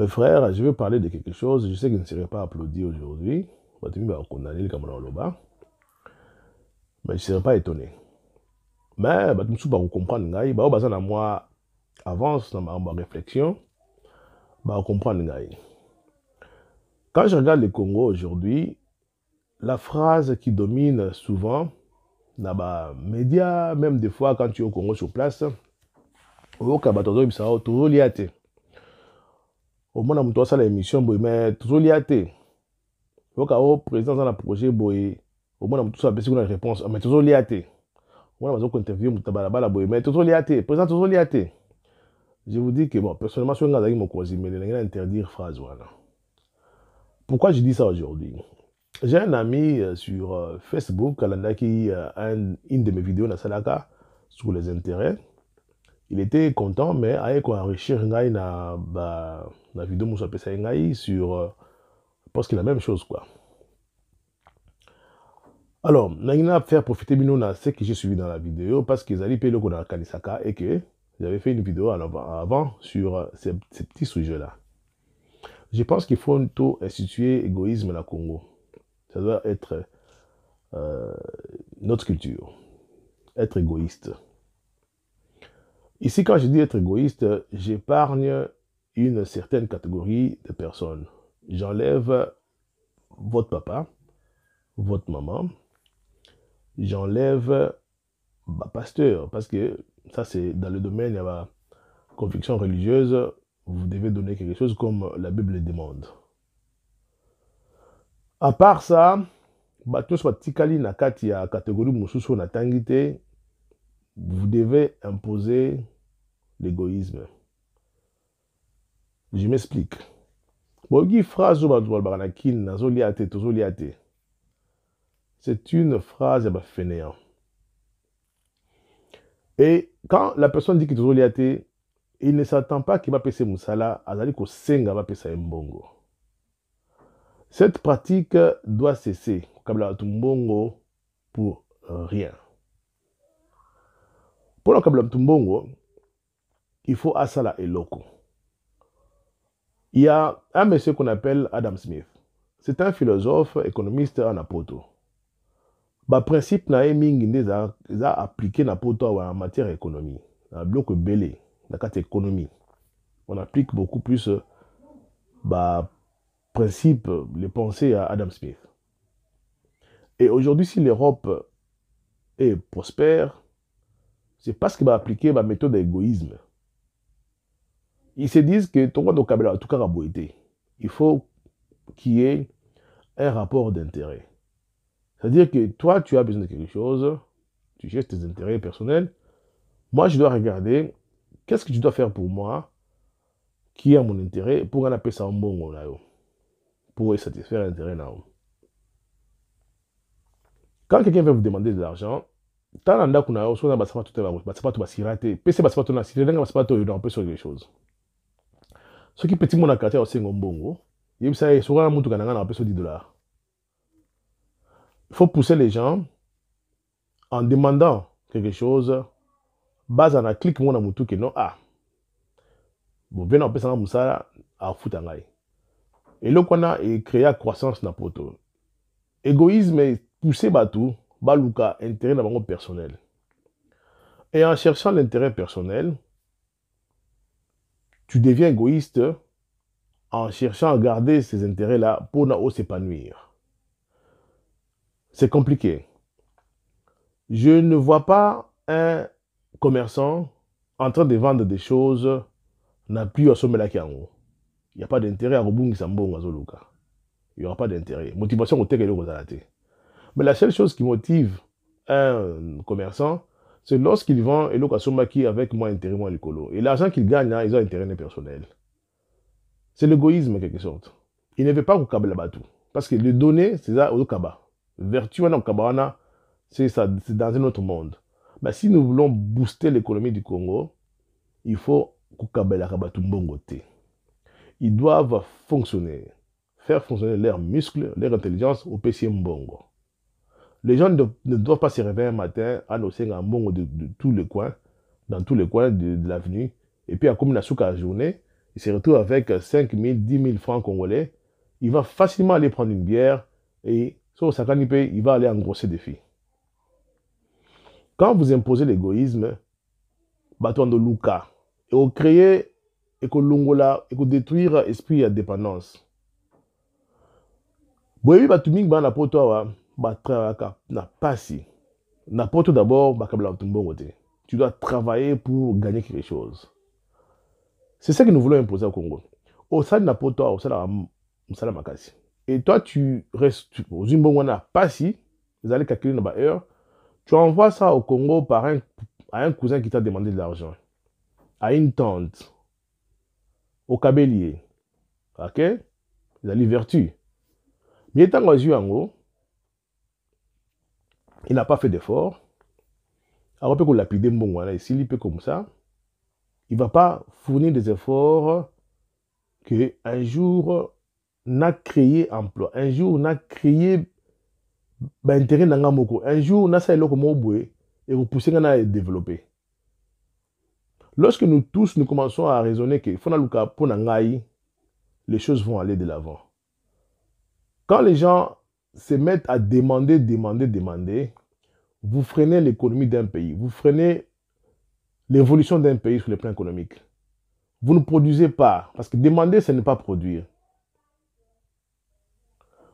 Mes frères, je veux parler de quelque chose. Je sais que je ne serai pas applaudi aujourd'hui. Cameroun Mais je ne serai pas étonné. Mais Batimi va comprendre. Il va avoir besoin moi avance dans ma réflexion. va comprendre. Quand je regarde le Congo aujourd'hui, la phrase qui domine souvent dans les médias, même des fois quand tu es au Congo sur place, au Kabatozoi, il y a omona moto asala émission boye me tozolia te oyoka o président aza na projet boye omona moto oso apesi kuna réponse me tozolia te omona bazoko interview moto na balabala boye me tozolia te président tozolia te je vous dis que bon personnellement soki nga azalaki mokonzi me lelenge na interdire phrase wana pourquoi je dis ça aujourd'hui j'ai un ami euh, sur euh, facebook alandaki euh, un, une de mes vidéos nasalaka sur les intérêts il était content mais ayeko ah, enrichir ngai na ba la vidéo Moussa Ngaï sur. je euh, parce que la même chose, quoi. Alors, vais faire profiter de ce que j'ai suivi dans la vidéo parce qu'ils allaient payer le la Kanisaka et que j'avais fait une vidéo avant sur euh, ces, petits sujets-là. Je pense qu'il faut tout instituer égoïsme dans le Congo. Ça doit être euh, notre culture. Être égoïste. Ici, quand je dis être égoïste, j'épargne une certaine catégorie de personnes. J'enlève votre papa, votre maman. J'enlève ma pasteur, parce que ça, c'est dans le domaine de la conviction religieuse. Vous devez donner quelque chose comme la Bible demande. À part ça, bah, tout soit tikali catégorie vous devez imposer l'égoïsme. Je m'explique. Bogi phrase baranakin nazoliate tozoliate. C'est une phrase à fainéant. Et quand la personne dit que tozoliate, il ne s'attend pas qu'il va passer moussala, Alors qu'au senga va passer mbongo. Cette pratique doit cesser, kabla Mbongo, pour rien. Pour le kabla Mbongo, il faut asala et eloko. Il y a un monsieur qu'on appelle Adam Smith. C'est un philosophe, économiste en Napoto. Le principe na appliqué en matière économie. un bloc belé, la cette économie. On applique beaucoup plus le principe, les pensées à Adam Smith. Et aujourd'hui, si l'Europe est prospère, c'est parce qu'il va appliquer la méthode d'égoïsme ils se disent que en tout cas, il faut qu'il y ait un rapport d'intérêt. C'est-à-dire que toi, tu as besoin de quelque chose, tu cherches tes intérêts personnels. Moi, je dois regarder qu'est-ce que tu dois faire pour moi, qui a mon intérêt, pour en appeler ça un bon oh, pour satisfaire l'intérêt là-haut. Oh. Quand quelqu'un veut vous demander de l'argent, tant dans qu'on on tout à on tout le on pas pas tout le on tout on de qui petit est quartier il il faut pousser les gens en demandant quelque chose baza un clic, qui a ah. bobe na opesanga Et le Et croissance na poto égoïsme poussé bato baluka intérêt personnel et en cherchant l'intérêt personnel tu deviens égoïste en cherchant à garder ces intérêts-là pour ne s'épanouir. C'est compliqué. Je ne vois pas un commerçant en train de vendre des choses n'a plus à sommer la Il n'y a pas d'intérêt à Robungi Sambo Il n'y aura pas d'intérêt. Motivation au Mais la seule chose qui motive un commerçant, c'est lorsqu'ils vendent Elo avec moi intérêt, l'écolo. Et l'argent qu'ils gagnent, hein, ils ont intérêt personnel. C'est l'égoïsme, en quelque sorte. Ils ne veulent pas qu'on batou. Parce que le donner, c'est ça, au kaba. Vertu, hein, hein, c'est ça, c'est dans un autre monde. Mais si nous voulons booster l'économie du Congo, il faut koukabela kabatu mbongote. Ils doivent fonctionner, faire fonctionner leurs muscles, leur intelligence au PC mbongo. Les gens ne, doivent pas se réveiller un matin à nos à de, tous les coins, dans tous les coins de, l'avenue. Et puis, à la à journée, il se retrouve avec 5 000, 10 000 francs congolais. Il va facilement aller prendre une bière et, sur sa canipe, il va aller engrosser des filles. Quand vous imposez l'égoïsme, bâton de Luca, et vous créez, et que l'ongola, et que détruire esprit de dépendance. Boyebi batumingi poto toi travaille na si na pas tout d'abord bah tumbongo te hein. tu dois travailler pour gagner quelque chose c'est ça que nous voulons imposer au Congo au sein na pas toi au osalaka ma makasi et toi tu restes ozwi pas si vous allez calculer na baheure tu envoies ça au Congo par un, à un cousin qui t'a demandé de l'argent à une tante au cabellier ok ezali vertu mais ntango azwi yango il n'a pas fait d'effort. Alors, peut qu'on l'a voilà, et il peut comme ça. Il ne va pas fournir des efforts que un jour n'a créé emploi. Un jour n'a créé ben, intérêt dans moko. Un jour n'a créé un boué et repousser poussé à développer. Lorsque nous tous nous commençons à raisonner que faut les choses vont aller de l'avant. Quand les gens se mettre à demander, demander, demander, vous freinez l'économie d'un pays, vous freinez l'évolution d'un pays sur le plan économique. Vous ne produisez pas, parce que demander, ce n'est pas produire.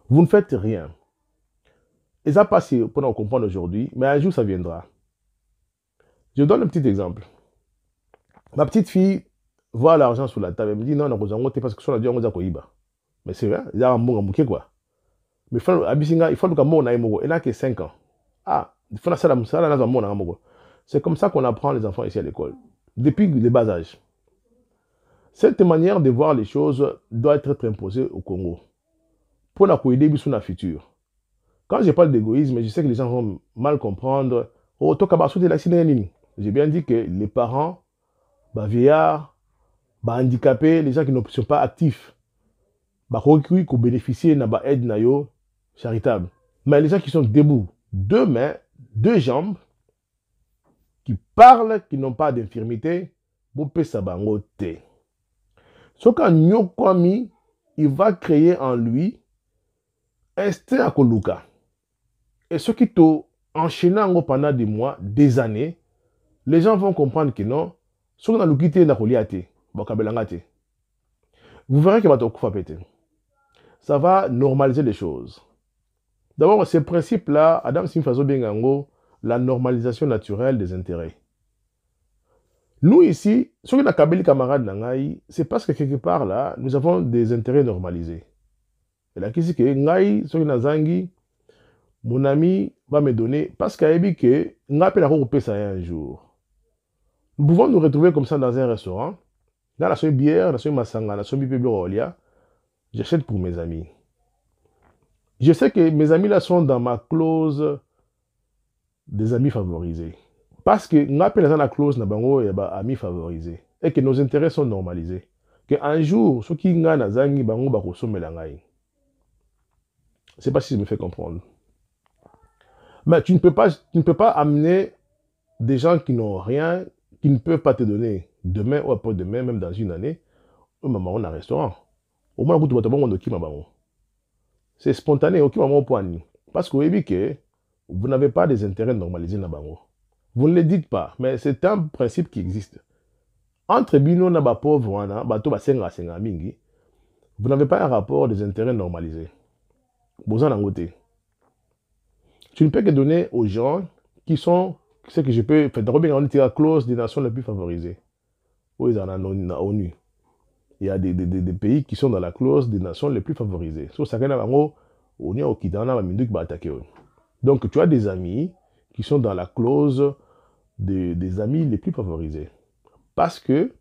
Vous ne faites rien. Et ça passe pendant qu'on comprendre aujourd'hui, mais un jour, ça viendra. Je donne un petit exemple. Ma petite fille voit l'argent sur la table, elle me dit, non, non, parce que sur la on a Mais c'est vrai, il y a un bon quoi. Mais fɛn a il faut que mɔgɔw na ye il n'a que 5 ans ah il faut muso ala n'a sɔrɔ mɔgɔw na ka c'est comme ça qu'on apprend les enfants ici à l'école depuis les bas âges cette manière de voir les choses doit être imposée au Congo pour la débuts sur la future quand je parle d'égoïsme je sais que les gens vont mal comprendre oh la j'ai bien dit que les parents les bah, vieillards les bah, handicapés les gens qui ne sont pas actifs bah qu'on bénéficier na pas bah, aide na charitable. Mais les gens qui sont debout, deux mains, deux jambes, qui parlent, qui n'ont pas d'infirmité, vous bango Ce qu'un anyokwami il va créer en lui instinct à koluka et ce qui est enchaîné pendant des mois des années les gens vont comprendre que non ce qu'on a nakolia te vous verrez que ça va normaliser les choses D'abord, ces principes-là, Adam Simfazo Bengango, la normalisation naturelle des intérêts. Nous ici, sur la Kabeli camarade Nangai, c'est parce que quelque part là, nous avons des intérêts normalisés. Et là, qui c'est que ngai sur la Zangi, mon ami va me donner, parce qu'il a dit que la peut ça un jour. Nous pouvons nous retrouver comme ça dans un restaurant. Là, la soie bière, la soie masanga, la soie bière, j'achète pour mes amis. Je sais que mes amis là sont dans ma clause des amis favorisés. Parce que nous appelons la clause des amis favorisés et que nos intérêts sont normalisés. Que un jour ce qui nga nazangi bango Je ne C'est pas si je me fais comprendre. Mais tu ne peux pas tu ne peux pas amener des gens qui n'ont rien, qui ne peuvent pas te donner demain ou après-demain même dans une année au moment où on un restaurant. Au moins, tu vas te bon, c'est spontané aucun moment pas parce que vous n'avez pas des intérêts normalisés vous ne le dites pas mais c'est un principe qui existe entre bino na bato vous n'avez pas un rapport des intérêts normalisés tu ne peux que donner aux gens qui sont ce que je peux faire. Robin, on clause des nations les plus favorisées. Oui, ils en ont ONU il y a des, des, des, pays qui sont dans la clause des nations les plus favorisées. Donc, tu as des amis qui sont dans la clause des, des amis les plus favorisés. Parce que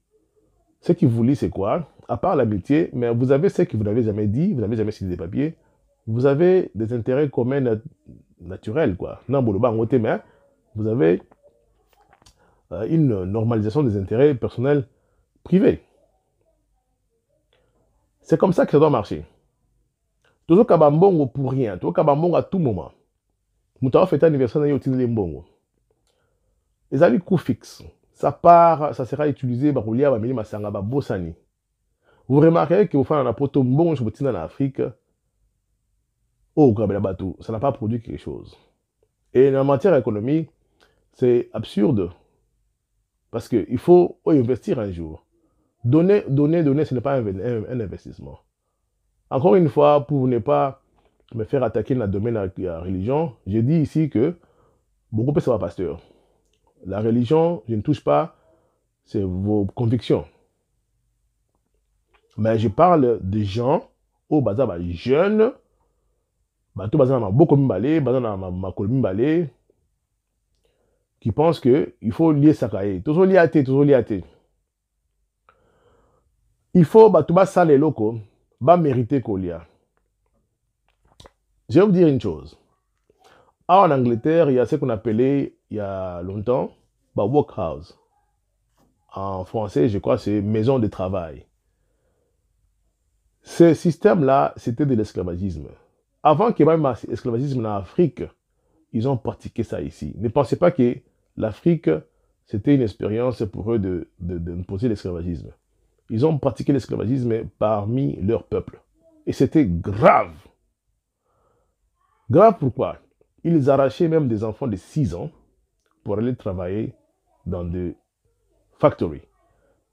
ce qui vous lie, c'est quoi À part l'amitié, mais vous avez ce que vous n'avez jamais dit, vous n'avez jamais signé des papiers, vous avez des intérêts communs naturels, quoi. Non, vous avez euh, une normalisation des intérêts personnels privés. C'est comme ça que ça doit marcher. Toujours kabambongo pour rien. Toujours kabambongo à tout moment. Moutawa fait anniversaire dans les mbongo. Les amis coût fixe. Ça part, ça sera utilisé par Olia, Bamili, Masanga, bossani. Vous remarquez que vous faites un apoto mbongo sur en Afrique. Oh, ça n'a pas produit quelque chose. Et en matière économique, c'est absurde. Parce qu'il faut investir un jour. Donner, donner, donner, ce n'est pas un, investissement. Encore une fois, pour ne pas me faire attaquer dans le domaine de la religion, j'ai dit ici que beaucoup de va pasteur. La religion, je ne touche pas, c'est vos convictions. Mais je parle des gens, au bazar, jeunes, qui beaucoup baza qui pense que il faut lier à toujours à toujours il faut locaux, mériter qu'il y colia je vais vous dire une chose en angleterre il y a ce qu'on appelait il y a longtemps bah, workhouse en français je crois c'est maison de travail ce système-là, c'était de l'esclavagisme. Avant qu'il y ait même l'esclavagisme en Afrique, ils ont pratiqué ça ici. Ne pensez pas que l'Afrique, c'était une expérience pour eux de, de, de poser l'esclavagisme ils ont pratiqué l'esclavagisme parmi leur peuple. Et c'était grave. Grave pourquoi Ils arrachaient même des enfants de 6 ans pour aller travailler dans des factories,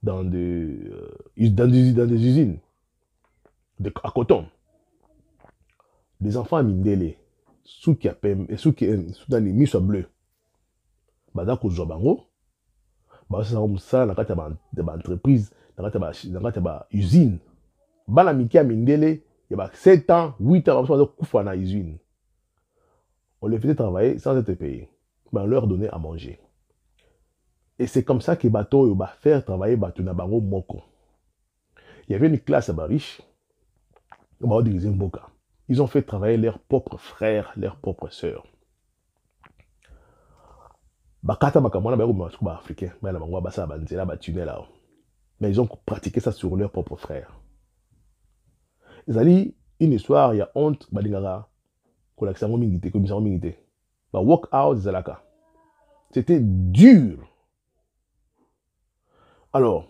dans des, euh, usines de, à coton. Des enfants à Mindele, sous qui sous qui euh, dans les Bah, bango, bah, ça dans ça, dans kati ya bausine bana mike ya mindele ya ba 7 ans 8 ans bamoso bazokufa na usine on les faisait travailler sans être payé mais bah, on leur donnait à manger et c'est comme ça que bato oyo faire travailler bato na bango moko il y avait une classe à bariche baodirize mboka ils ont fait travailler leurs propres frères leurs propres sœurs bakata makambo wana bayakobima basuku baafricain baya na bango basala banzela batunnel ao mais ils ont pratiqué ça sur leurs propres frères. ezali une histoire a honte balingaka kolakisa yango mingi te kobimisa yango mingi te bawork out ezalaka c'était dur alors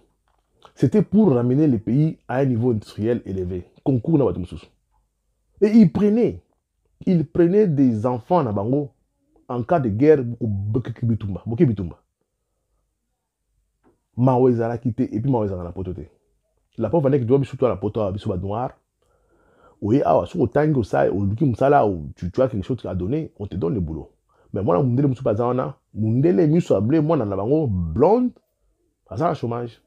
c'était pour ramener le pays à un niveau industriel élevé concours na bato et ils prenaient ils prenaient des enfants na bango en cas de guerre beaucoup, beaucoup, bokoki bitumba mawa ezalaki te epuis mawa ezalaka na poto la lapo vandaki doa biso to alapoto awa biso banoire oye awa ah, soki otangi sala, ou tu as quelque chose à donner on te donne le boulot mais mwana mundele mosusu mpe aza les mundele blé, moi dans la bango blonde aza le chômage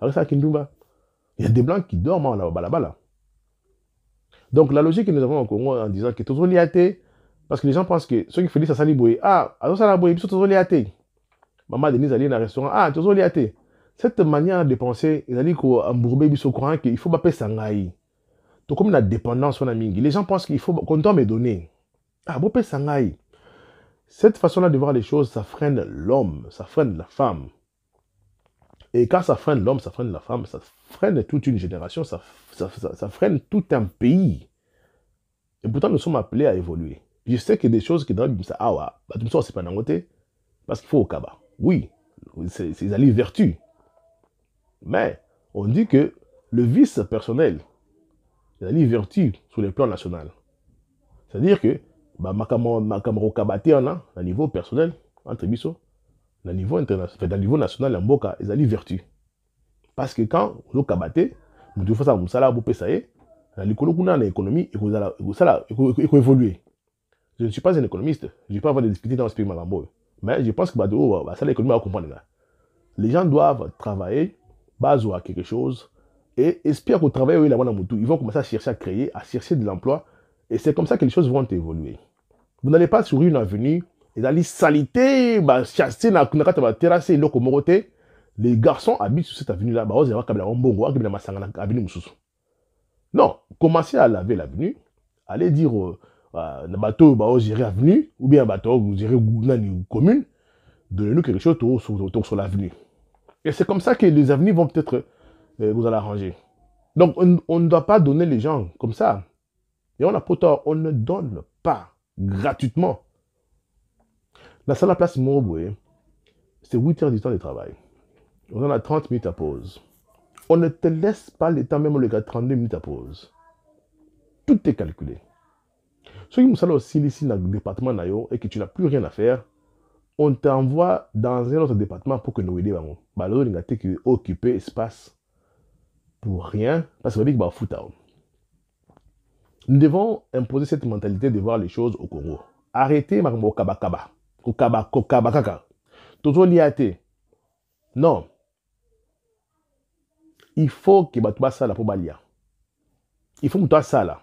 akesalaki ndumba il y a des blancs qui dorment mawa na babalabala donc la logique que nous avons Congo en disant que tozoliate parce que les gens pensent que ceux qui font ça sali boye ah azosala ah, boye biso tozoliate Maman Denise allait dans un restaurant. Ah, tu as dit, cette manière de penser, ils allaient qu'en Bourbé, ils sont courants qu'il faut pas payer sangai. Donc, comme la dépendance, on a mingi. Les gens pensent qu'il faut qu'on doit me donner. Ah, bon, payer sangai. Cette façon-là de voir les choses, ça freine l'homme, ça freine la femme. Et quand ça freine l'homme, ça freine la femme, ça freine toute une génération, ça, ça, ça, freine tout un pays. Et pourtant, nous sommes appelés à évoluer. Je sais que des choses qui donnent ça, ah ouais, bah, sais pas c'est pas d'un côté, parce qu'il faut au kaba. Oui, c'est les vertus. Mais on dit que le vice personnel, les alliés vertus sur le plan national. C'est-à-dire que bah, makambo kabate a, hein, à niveau personnel entre biso à niveau international à niveau national ya les alliés vertus. parce que quand ozokabate moto ofasaka vous bopesa ye na likolo kuna que économie évolue. je ne suis pas un économiste je ne vais pas avoir de difficulté dans expliquer makambo oyo mais je pense que euh, bah, ça l'économie va comprendre. Là. Les gens doivent travailler, base à quelque chose, et espèrent qu'au travail, ils vont commencer à chercher à créer, à chercher de l'emploi, et c'est comme ça que les choses vont évoluer. Vous n'allez pas sur une avenue, et allez salité, bah, chasser, terrasser, les garçons habitent sur cette avenue-là, bah, non, commencez à laver l'avenue, allez dire un bah, bateau bah gérer avenue ou bien bateau vous gérer une commune donnez-nous quelque chose sur, sur l'avenue et c'est comme ça que les avenues vont peut-être vous euh, allez arranger donc on, ne doit pas donner les gens comme ça et on a pour on ne donne pas gratuitement la salle à place c'est 8 heures du temps de travail on en a 30 minutes à pause on ne te laisse pas le temps même le 32 minutes à pause tout est calculé aussi ici dans le département na yo et que tu n'as plus rien à faire on t'envoie dans un autre département pour que noyede bango balolinga te que occuper espace pour rien parce que babi ke bafuta nous devons imposer cette mentalité de voir les choses au congo arrêtez makambo okabakaba kokaba kokaba kaka tozolia te non il faut que ke bato basala pour balia il faut ça là.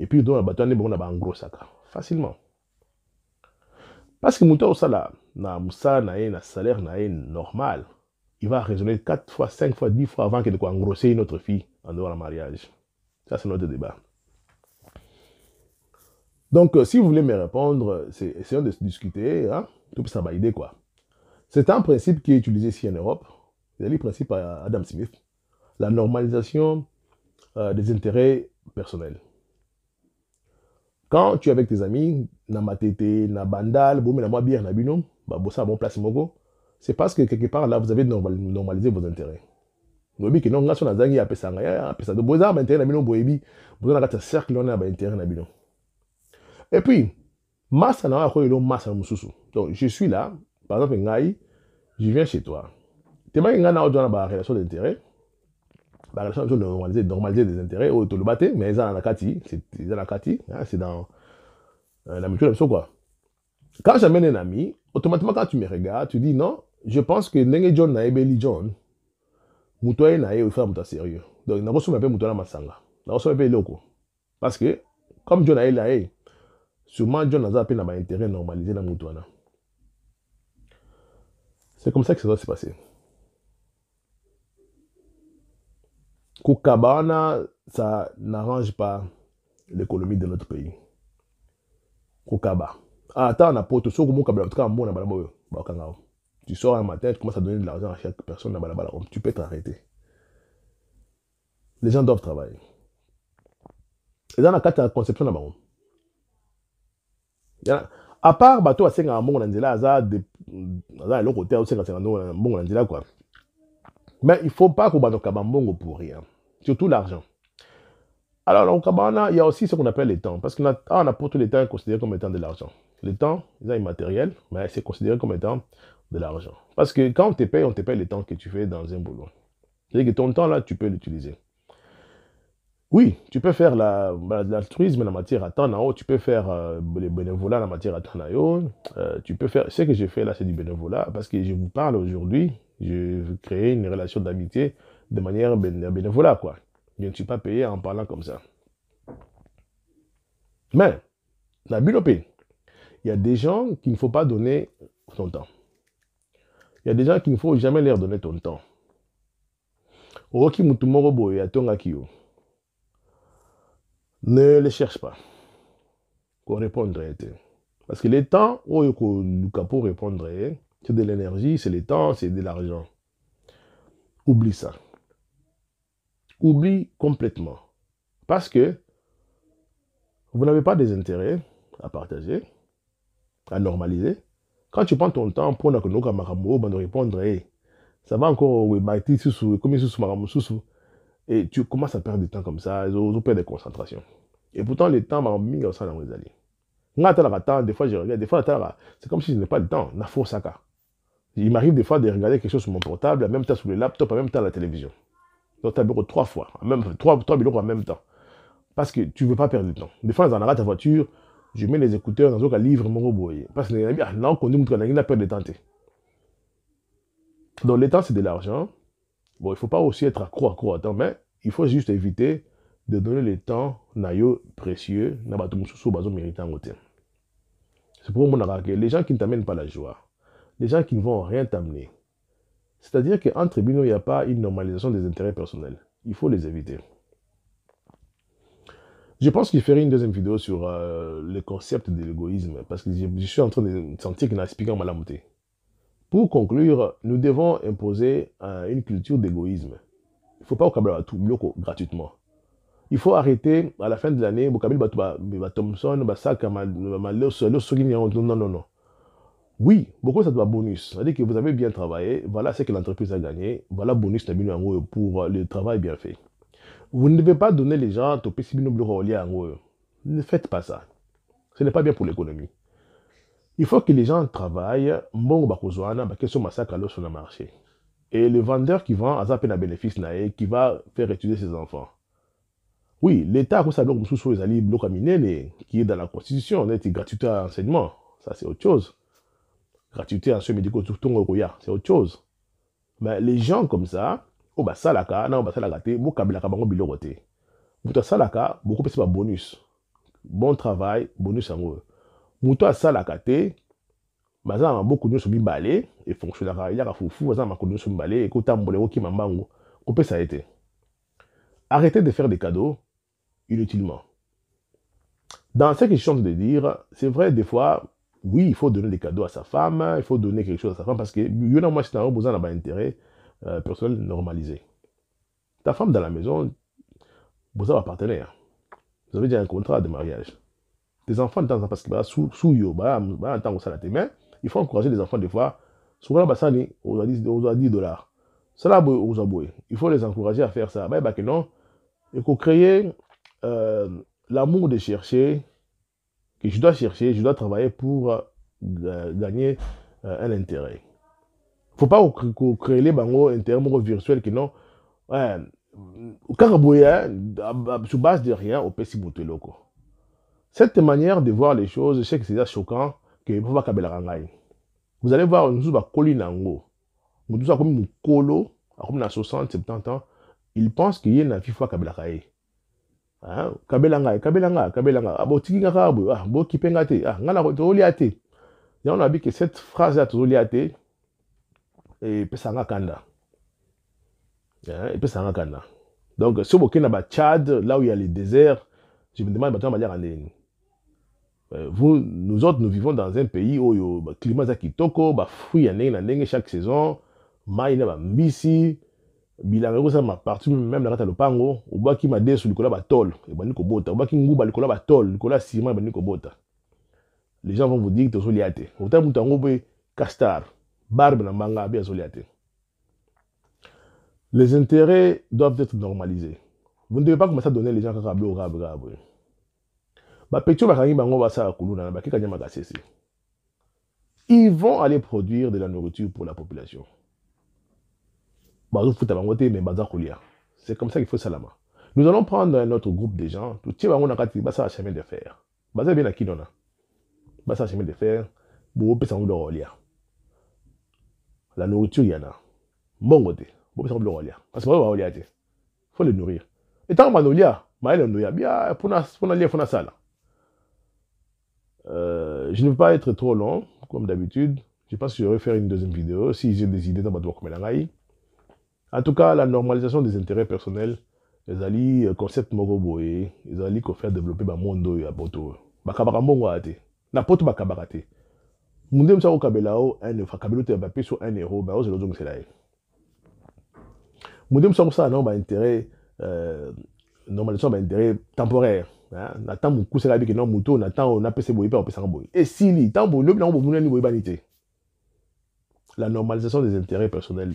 Et epuis oto on a un gros ça facilement parce que gros salaire na Parce na na salaire na salaire normal il va raisonner 4 fois 5 fois 10 fois avant que de quoi engrosser une autre fille en dehors du mariage ça c'est notre débat donc euh, si vous voulez me répondre c'est essayons de discuter hein. tout ça va aider quoi c'est un principe qui est utilisé ici en Europe c'est le principe à euh, Adam Smith la normalisation euh, des intérêts personnels quand tu es avec tes amis, na matete, na bandal, bon, mais la moi bière, na bino, bah, bon, ça, bon, place, mogo, c'est parce que quelque part, là, vous avez normalisé vos intérêts. non, lobi ke nonga so a apesanga ya apesa do bozala baintere na bino boyebi boza na kati cercle, cercle wana ya intérêt, na bino et puis masa na oyo akoyo elo masa na mosusu donc je suis là par exemple ngai je viens chez toi temaki ngai na ozwa na relation d'intérêt bah, la normaliser des intérêts, oh, au mais ils ont la kati, hein, c'est dans euh, la mutuelle Quand j'amène un ami, automatiquement quand tu me regardes, tu dis non, je pense que John na John, Moutoye sérieux. Donc, Parce que, comme John sûrement John a appelé ma intérêt C'est comme ça que ça s'est se Kukabana, ça n'arrange pas l'économie de notre pays. Koukaba. Ah, attends, on a pas tout ça, en on a bon, tu sors un matin, tu commences à donner de l'argent à chaque personne, tu peux t'arrêter. Les gens doivent travailler. Et dans la carte la conception là bas hein. À part bateau à 5 ans, on a dit là, à l'autre côté, 5 ans, on a dit là quoi. Mais il ne faut pas qu'on Kabambongo pour rien. Surtout l'argent. Alors, Kabana, il y a aussi ce qu'on appelle les temps. Parce qu'on ah, pour tout les temps considéré comme étant de l'argent. Le temps, est immatériel, mais c'est considéré comme étant de l'argent. Parce que quand on te paye, on te paye le temps que tu fais dans un boulot. C'est-à-dire que ton temps, là, tu peux l'utiliser. Oui, tu peux faire bah, l'altruisme la, la, la matière à là-haut, tu peux faire euh, les bénévolat la matière à là-haut. Euh, tu peux faire... Ce que j'ai fait là, c'est du bénévolat, parce que je vous parle aujourd'hui je veux créer une relation d'amitié de manière bénévolat, quoi. Je ne suis pas payé en parlant comme ça. Mais, la il y a des gens qu'il ne faut pas donner ton temps. Il y a des gens qu'il ne faut jamais leur donner ton temps. Ne les cherche pas. Qu'on répondrait. Parce que le temps, où oh, le capot répondrait, hein. C'est de l'énergie, c'est le temps, c'est de l'argent. Oublie ça. Oublie complètement. Parce que vous n'avez pas des intérêts à partager, à normaliser. Quand tu prends ton temps pour nous nous répondre, ça va encore et tu commences à perdre du temps comme ça, tu perds de concentration. Et pourtant, le temps m'a mis dans les alliés. Des fois, je regarde, des fois, c'est comme si je n'ai pas de temps. Il m'arrive des fois de regarder quelque chose sur mon portable, en même temps sur le laptop, en même temps à la télévision. Dans ta bureau trois fois, même trois, trois bureaux en même temps. Parce que tu ne veux pas perdre du temps. Des fois, dans la ta voiture, je mets les écouteurs dans un livre mon robot. Parce que ah, là, on conduit, on a peur de tenter. Donc, le temps, c'est de l'argent. Bon, il ne faut pas aussi être accro, accro à temps, mais il faut juste éviter de donner le temps nayo précieux, na C'est pour moi les gens qui ne t'amènent pas la joie des gens qui ne vont rien t'amener. C'est-à-dire qu'en tribunal, il n'y a pas une normalisation des intérêts personnels. Il faut les éviter. Je pense qu'il ferait une deuxième vidéo sur le concept de l'égoïsme, parce que je, suis en train de sentir qu'il n'a expliqué en malamouté. Pour conclure, nous devons imposer une culture d'égoïsme. Il ne faut pas au à tout gratuitement. Il faut arrêter à la fin de l'année, Thompson, non, non, non. Oui, beaucoup ça doit bonus. C'est-à-dire que vous avez bien travaillé, voilà ce que l'entreprise a gagné, voilà bonus pour le travail bien fait. Vous ne devez pas donner les gens topé Ne faites pas ça. Ce n'est pas bien pour l'économie. Il faut que les gens travaillent, sur le marché. Et le vendeur qui vend à peine à bénéfice qui va faire étudier ses enfants. Oui, l'État a qui est dans la constitution, gratuit à l'enseignement. Ça c'est autre chose gratuité en soins médicaux, c'est autre chose. Mais les gens comme ça, oh bah ça là, non, bah ça l'a gâté, beaucoup de bango bilogoté. Mouta ça là, beaucoup pas bonus. Bon travail, bonus en gros. Mouta ça l'a gâté, bah ça, beaucoup nous soumis balé, et fonctionnera, il y a la foufou, bah ça, ma connu sommes balés, et qu'autant bolé, ok, ma mango, coupé ça a été. Arrêtez de faire des cadeaux inutilement. Dans ce que je change de dire, c'est vrai, des fois, oui, il faut donner des cadeaux à sa femme, il faut donner quelque chose à sa femme, parce que yona mwasi na yo un na euh, personnel normalisé. Ta femme dans la maison, boza un partenaire. Vous avez déjà un contrat de mariage. Tes enfants, de temps en temps, parce que sont bah, sous, sous yo, bah, bah en temps ça la mais il faut encourager les enfants des fois. Souvent, bah, ça, on aux 10, 10 dollars. Ça, là, aux Il faut les encourager à faire ça. bah, bah que non. Il faut créer, euh, l'amour de chercher, que je dois chercher, je dois travailler pour gagner euh, un intérêt. faut pas créer les bango intérêt virtuel qui non. au sur base de rien, au Pessi Bouteloko. Cette manière de voir les choses, je sais que c'est déjà choquant que Papa Kabelarangay. Vous allez voir, nous sommes nango. Nous sommes comme Mukolo, comme 60, 70 ans. Il pense qu'il y a une fille Kabelaraye. Ah, kabela ngai kabela ngai kabela ngai botiki ah bo ah, kipenga te ah nga la tozolia te a nayebi que cette phrase a tozolia te epesa nga kanda epesa nga kanda donc vous bokende na batchad là où il y a le désert je me demande bato m'aller en ndeni euh, vous nous autres nous vivons dans un pays où le climat eza qui toko ya ndenge en ndenge chaque saison mai na bambisi bilanga ekozala maparti meme le kati ya lopango obwaki madesu likolo ya batole ebandi kobota obwaki nguba likolo ya batole likolo ya sima ebandi kobota les gens vont vous dire tozolia te otali Autant yango be castar barbe na manga abi azolia les intérêts doivent être normalisés vous ne devez pas commencer à donner les gens kaka bilo okabekaka ba petit oyo bakangi bango basala kuluna na bakekanya makasese ils vont aller produire de la nourriture pour la population c'est comme ça qu'il faut salama. Nous allons prendre notre groupe de gens. Tout le monde a un chemin de fer. basé bien à qui on a. Baza chemin de fer. Bobo pesa ngolo olia. La nourriture il y en a. Bon côté. Bobo pesa ngolo Parce que bobo olia il Faut le nourrir. Et tant qu'on mais maël on olia bien pour na pour aller lier pour na sala. Euh, je ne veux pas être trop long comme d'habitude. Je pense que je vais faire une deuxième vidéo si j'ai des idées dans ma doigt comme la en tout cas, la normalisation des intérêts personnels, alliés, euh, concept moko boye ezali développer développe mondo alliés, ya poto oyo bakabaka mbongo wana te na poto un alliés, qui un te un ça ça, non, alliés, intérêt, euh, normalisation intérêt temporaire qui hein. na les alliés, les alliés, la normalisation des intérêts personnels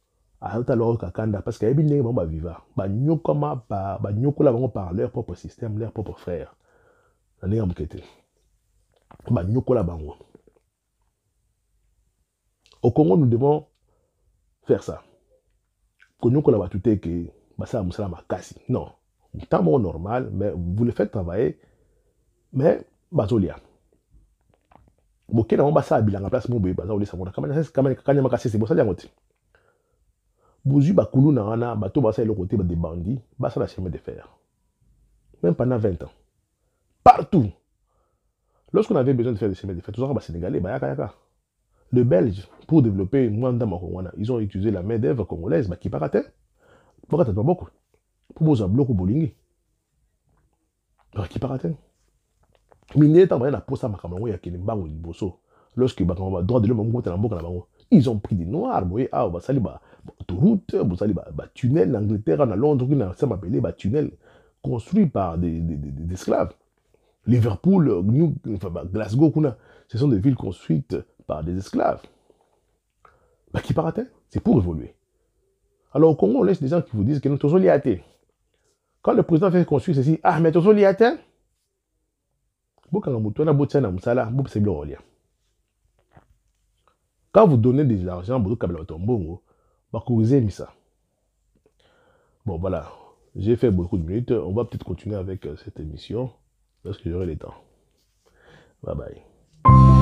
azotalorka kanda parce que ayebi ndenge bango baviva banyokama banyokola bango par leur propre système leur propre frère na ndenge ya moke te banyokola bango au congo nous devons faire ça konyokola bato te ke basala mosala makasi non temps normal mais vous le faites travailler mais bazolia boke na bango basala bilanga place mo boye baza kolesa ngo na kanyama kasi ese bosalia yango bozwi bakulu na wana bato côté des bandits badebandi la chemin de fer même pendant 20 ans partout lorsqu'on avait besoin de faire des chemins de fer toujours basénégalais bayaka yaka le belge pour développer mwanda moko ils ont utilisé la main d'œuvre congolaise bakipaka te bakata na maboko mpo bozwa biloko bolingi bakipaka te mindele ntango baya na posa makambo yango ya kende mbango liboso lorsque bakambo droit de l'homme bakokota na mboka na bango ils ont pris des noirs, voyez ah, bah, ça, bah, autoroute, ça, bah, bah, tunnel, l'Angleterre, Londres, ça m'appelait, tunnel, construit par des, esclaves. Liverpool, bah, Glasgow, ce sont des villes construites par des esclaves. Bah, qui paratait C'est pour évoluer. Alors, au on laisse des gens qui vous disent que nous sommes Quand le président fait construire ceci, ah, mais nous sommes a un quand vous donnez de l'argent, vous avez bah, ça. Bon, voilà. J'ai fait beaucoup de minutes. On va peut-être continuer avec euh, cette émission lorsque j'aurai le temps. Bye bye.